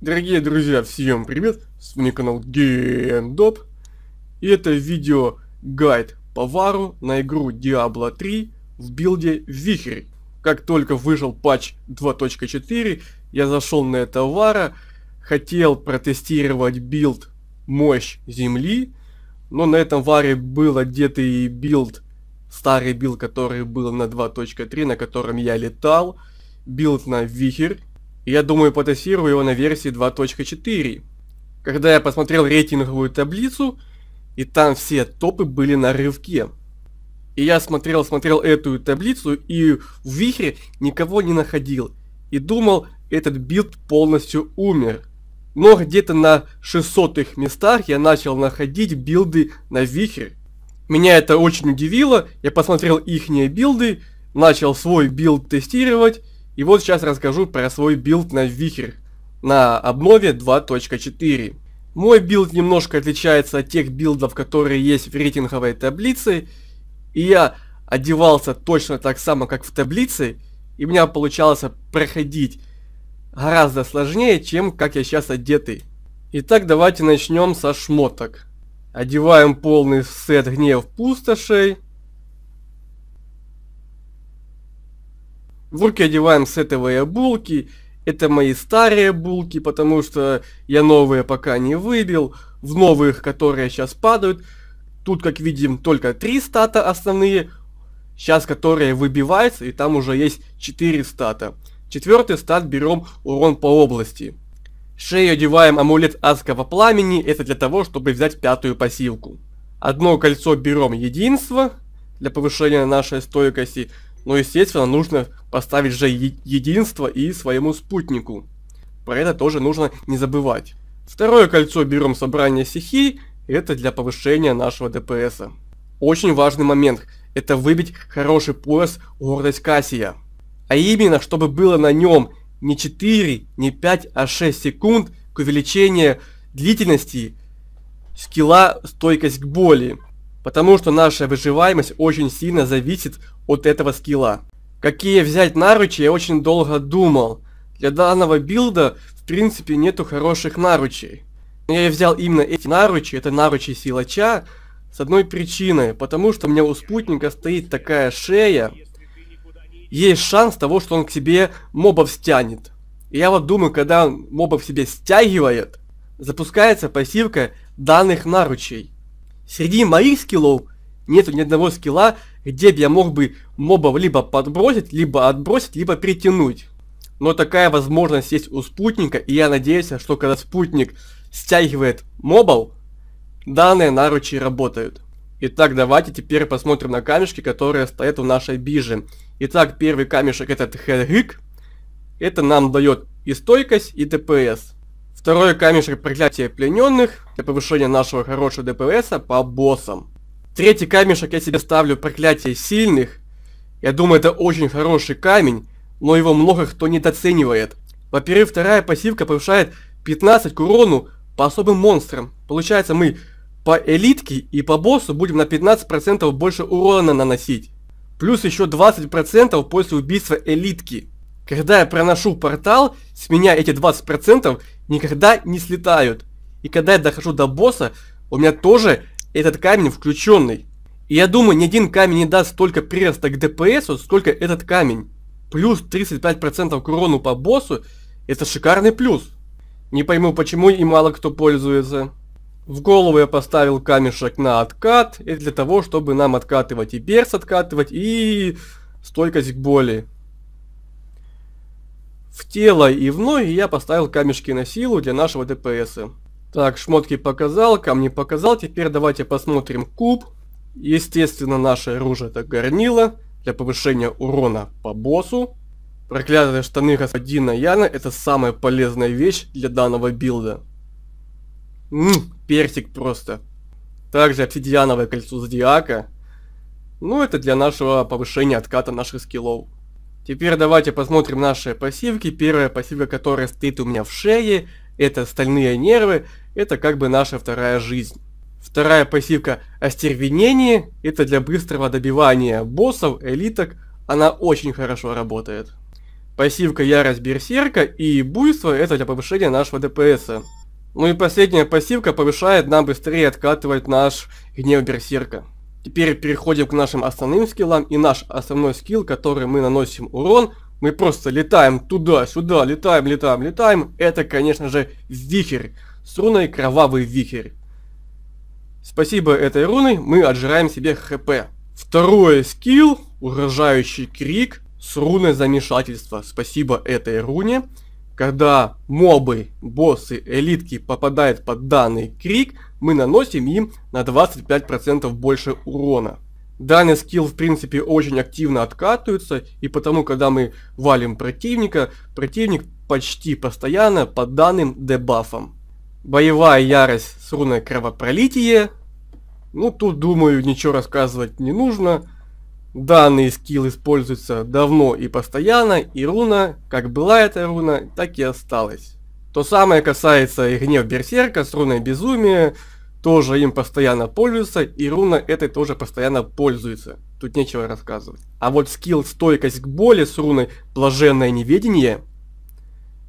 Дорогие друзья, всем привет, с вами канал GameDob И это видео гайд по вару на игру Diablo 3 в билде Вихрь Как только вышел патч 2.4, я зашел на это вара Хотел протестировать билд мощь земли Но на этом варе был одетый билд, старый билд, который был на 2.3, на котором я летал Билд на Вихрь я думаю, потестирую его на версии 2.4. Когда я посмотрел рейтинговую таблицу, и там все топы были на рывке. И я смотрел, смотрел эту таблицу, и в вихре никого не находил. И думал, этот билд полностью умер. Но где-то на 600 местах я начал находить билды на вихре. Меня это очень удивило, я посмотрел ихние билды, начал свой билд тестировать, и вот сейчас расскажу про свой билд на вихрь на обнове 2.4. Мой билд немножко отличается от тех билдов, которые есть в рейтинговой таблице. И я одевался точно так само, как в таблице. И у меня получалось проходить гораздо сложнее, чем как я сейчас одетый. Итак, давайте начнем со шмоток. Одеваем полный сет гнев пустошей. В руки одеваем сетовые булки. Это мои старые булки, потому что я новые пока не выбил. В новых, которые сейчас падают. Тут, как видим, только три стата основные. Сейчас, которые выбиваются, и там уже есть 4 стата. Четвертый стат берем урон по области. Шею одеваем амулет адского пламени, это для того, чтобы взять пятую пассивку. Одно кольцо берем единство, для повышения нашей стойкости. Но, естественно, нужно поставить же единство и своему спутнику. Про это тоже нужно не забывать. Второе кольцо берем собрание стихий, это для повышения нашего ДПС. Очень важный момент, это выбить хороший пояс гордость Кассия. А именно, чтобы было на нем не 4, не 5, а 6 секунд к увеличению длительности скилла стойкость к боли. Потому что наша выживаемость очень сильно зависит от этого скилла. Какие взять наручи, я очень долго думал. Для данного билда, в принципе, нету хороших наручей. Но я взял именно эти наручи, это наручи силача, с одной причиной, потому что у меня у спутника стоит такая шея, есть шанс того, что он к себе мобов стянет. И я вот думаю, когда он мобов себе стягивает, запускается пассивка данных наручей. Среди моих скиллов нету ни одного скилла, где бы я мог бы мобов либо подбросить, либо отбросить, либо притянуть. Но такая возможность есть у спутника, и я надеюсь, что когда спутник стягивает мобов, данные наручи работают. Итак, давайте теперь посмотрим на камешки, которые стоят в нашей биже. Итак, первый камешек этот хедгик. Это нам дает и стойкость, и ДПС. Второй камешек проклятия плененных для повышения нашего хорошего ДПС по боссам. Третий камешек я себе ставлю проклятие сильных. Я думаю, это очень хороший камень, но его много кто недооценивает. Во-первых, вторая пассивка повышает 15 к урону по особым монстрам. Получается, мы по элитке и по боссу будем на 15% больше урона наносить. Плюс еще 20% после убийства элитки. Когда я проношу портал, с меня эти 20% никогда не слетают. И когда я дохожу до босса, у меня тоже этот камень включенный. И я думаю, ни один камень не даст столько прироста к ДПСу, сколько этот камень. Плюс 35% к урону по боссу, это шикарный плюс. Не пойму, почему и мало кто пользуется. В голову я поставил камешек на откат, это для того, чтобы нам откатывать и берс откатывать, и стойкость к боли в тело и в ноги я поставил камешки на силу для нашего ДПСа. Так, шмотки показал, камни показал, теперь давайте посмотрим куб. Естественно, наше оружие это горнило для повышения урона по боссу. Проклятые штаны господина Яна это самая полезная вещь для данного билда. Ммм, персик просто. Также обсидиановое кольцо зодиака. Ну, это для нашего повышения отката наших скиллов. Теперь давайте посмотрим наши пассивки. Первая пассивка, которая стоит у меня в шее, это стальные нервы, это как бы наша вторая жизнь. Вторая пассивка «Остервенение» — это для быстрого добивания боссов, элиток, она очень хорошо работает. Пассивка «Ярость Берсерка» и «Буйство» — это для повышения нашего ДПС. Ну и последняя пассивка повышает нам быстрее откатывать наш гнев Берсерка. Теперь переходим к нашим основным скиллам. И наш основной скилл, который мы наносим урон, мы просто летаем туда-сюда, летаем, летаем, летаем. Это, конечно же, вихрь. С руной кровавый вихрь. Спасибо этой руны мы отжираем себе хп. Второй скилл, угрожающий крик с руной замешательства. Спасибо этой руне когда мобы, боссы, элитки попадают под данный крик, мы наносим им на 25% больше урона. Данный скилл в принципе очень активно откатывается, и потому когда мы валим противника, противник почти постоянно под данным дебафом. Боевая ярость с руной кровопролитие. Ну тут думаю ничего рассказывать не нужно. Данный скилл используется давно и постоянно, и руна, как была эта руна, так и осталась. То самое касается и гнев Берсерка с руной Безумия, тоже им постоянно пользуется. и руна этой тоже постоянно пользуется. Тут нечего рассказывать. А вот скилл стойкость к боли с руной блаженное неведение,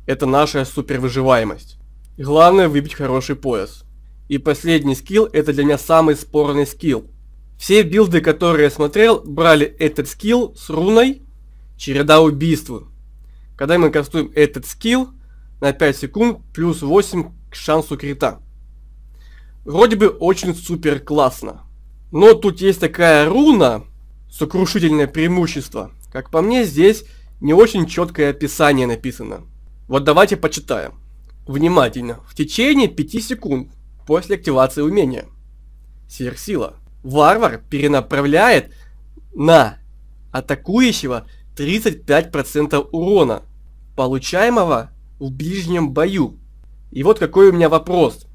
это наша супервыживаемость. Главное выбить хороший пояс. И последний скилл, это для меня самый спорный скилл. Все билды, которые я смотрел, брали этот скилл с руной череда убийств". Когда мы кастуем этот скилл, на 5 секунд плюс 8 к шансу крита. Вроде бы очень супер классно. Но тут есть такая руна, сокрушительное преимущество. Как по мне, здесь не очень четкое описание написано. Вот давайте почитаем. Внимательно. В течение 5 секунд после активации умения. Сверхсила варвар перенаправляет на атакующего 35% урона, получаемого в ближнем бою. И вот какой у меня вопрос.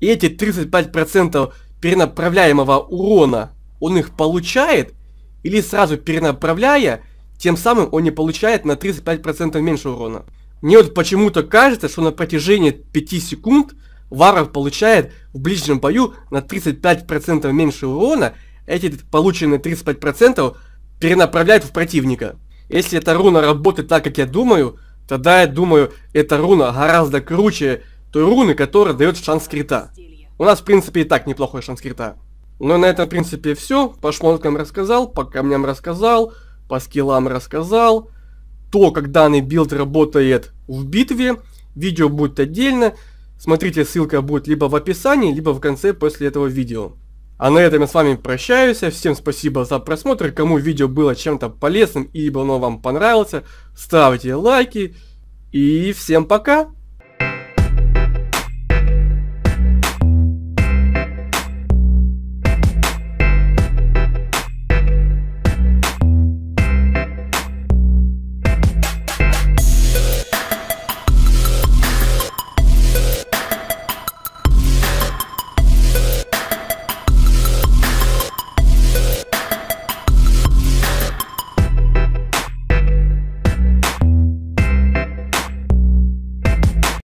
Эти 35% перенаправляемого урона, он их получает? Или сразу перенаправляя, тем самым он не получает на 35% меньше урона? Мне вот почему-то кажется, что на протяжении 5 секунд варвар получает в ближнем бою на 35% меньше урона, эти полученные 35% перенаправляют в противника. Если эта руна работает так, как я думаю, тогда я думаю, эта руна гораздо круче той руны, которая дает шанс крита. У нас, в принципе, и так неплохой шанс крита. Ну, на этом, в принципе, все. По шмоткам рассказал, по камням рассказал, по скиллам рассказал. То, как данный билд работает в битве. Видео будет отдельно. Смотрите, ссылка будет либо в описании, либо в конце после этого видео. А на этом я с вами прощаюсь, всем спасибо за просмотр, кому видео было чем-то полезным, и либо оно вам понравилось, ставьте лайки, и всем пока!